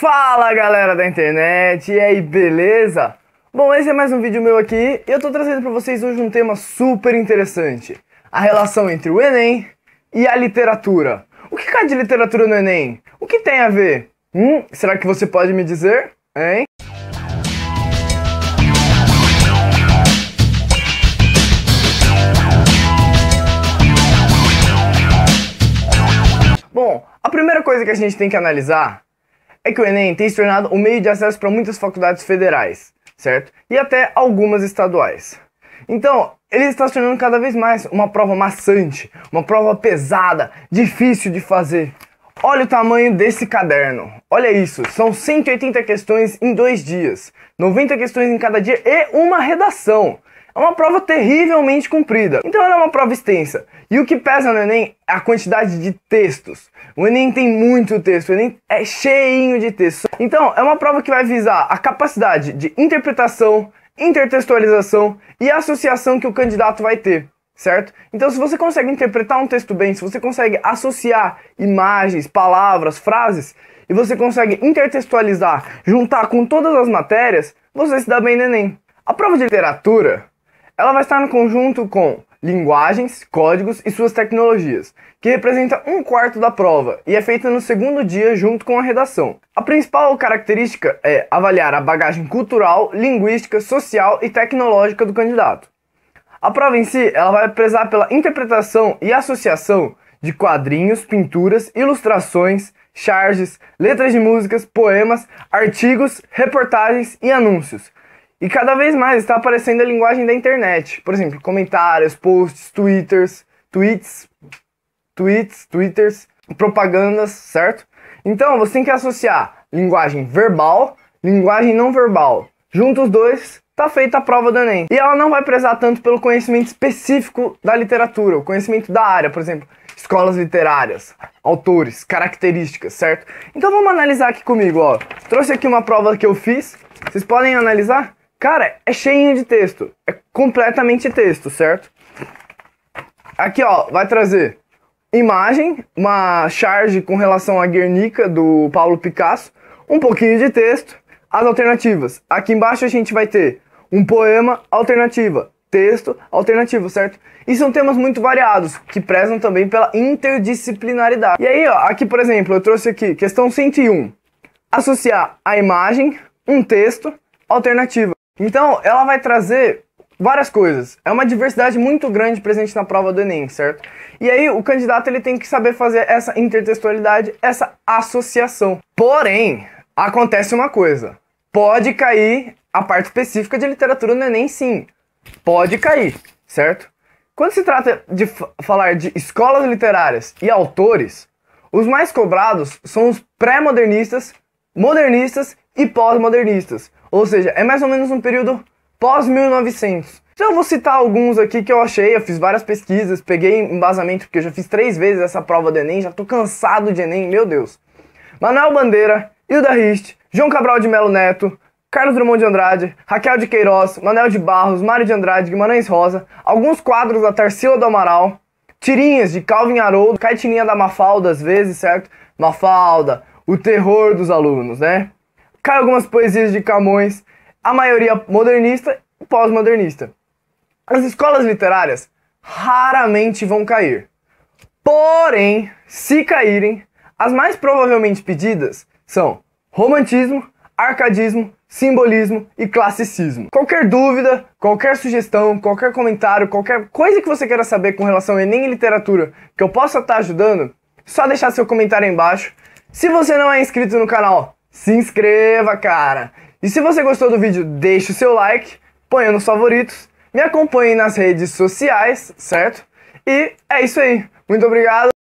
Fala galera da internet, e aí, beleza? Bom, esse é mais um vídeo meu aqui e eu tô trazendo para vocês hoje um tema super interessante: a relação entre o Enem e a literatura. O que cai de literatura no Enem? O que tem a ver? Hum, será que você pode me dizer? Hein? Bom, a primeira coisa que a gente tem que analisar é que o Enem tem se tornado um meio de acesso para muitas faculdades federais, certo? E até algumas estaduais. Então, ele está se tornando cada vez mais uma prova maçante, uma prova pesada, difícil de fazer. Olha o tamanho desse caderno. Olha isso, são 180 questões em dois dias, 90 questões em cada dia e uma redação. É uma prova terrivelmente comprida. Então ela é uma prova extensa. E o que pesa no Enem é a quantidade de textos. O Enem tem muito texto, o Enem é cheinho de texto. Então é uma prova que vai visar a capacidade de interpretação, intertextualização e associação que o candidato vai ter certo? Então, se você consegue interpretar um texto bem, se você consegue associar imagens, palavras, frases, e você consegue intertextualizar, juntar com todas as matérias, você se dá bem no Enem. A prova de literatura ela vai estar no conjunto com linguagens, códigos e suas tecnologias, que representa um quarto da prova e é feita no segundo dia junto com a redação. A principal característica é avaliar a bagagem cultural, linguística, social e tecnológica do candidato. A prova em si ela vai prezar pela interpretação e associação de quadrinhos, pinturas, ilustrações, charges, letras de músicas, poemas, artigos, reportagens e anúncios e cada vez mais está aparecendo a linguagem da internet. Por exemplo, comentários, posts, twitters, tweets, tweets, twitters, propagandas, certo? Então você tem que associar linguagem verbal, linguagem não verbal. Juntos os dois, tá feita a prova do Enem. E ela não vai prezar tanto pelo conhecimento específico da literatura, o conhecimento da área, por exemplo, escolas literárias, autores, características, certo? Então vamos analisar aqui comigo, ó. Trouxe aqui uma prova que eu fiz. Vocês podem analisar? Cara, é cheio de texto. É completamente texto, certo? Aqui, ó, vai trazer imagem, uma charge com relação a Guernica do Paulo Picasso, um pouquinho de texto, as alternativas. Aqui embaixo a gente vai ter um poema alternativa, texto alternativo, certo? E são temas muito variados, que prezam também pela interdisciplinaridade. E aí, ó, aqui por exemplo, eu trouxe aqui questão 101. Associar a imagem, um texto, alternativa. Então, ela vai trazer várias coisas. É uma diversidade muito grande presente na prova do Enem, certo? E aí o candidato ele tem que saber fazer essa intertextualidade, essa associação. Porém, acontece uma coisa. Pode cair a parte específica de literatura no Enem, sim. Pode cair, certo? Quando se trata de falar de escolas literárias e autores, os mais cobrados são os pré-modernistas, modernistas e pós-modernistas, ou seja, é mais ou menos um período pós 1900. Já vou citar alguns aqui que eu achei, eu fiz várias pesquisas, peguei embasamento porque eu já fiz três vezes essa prova do Enem, já tô cansado de Enem, meu Deus. Manuel Bandeira, Hilda Rist, João Cabral de Melo Neto, Carlos Drummond de Andrade, Raquel de Queiroz, Manuel de Barros, Mário de Andrade, Guimarães Rosa, alguns quadros da Tarsila do Amaral, tirinhas de Calvin Haroldo, Caetininha da Mafalda às vezes, certo? Mafalda, o terror dos alunos, né? cai algumas poesias de Camões, a maioria modernista e pós-modernista. As escolas literárias raramente vão cair. Porém, se caírem, as mais provavelmente pedidas são romantismo, arcadismo, simbolismo e classicismo. Qualquer dúvida, qualquer sugestão, qualquer comentário, qualquer coisa que você queira saber com relação a Enem e literatura que eu possa estar tá ajudando, só deixar seu comentário aí embaixo. Se você não é inscrito no canal, se inscreva, cara. E se você gostou do vídeo, deixe o seu like, ponha nos favoritos, me acompanhe nas redes sociais, certo? E é isso aí. Muito obrigado.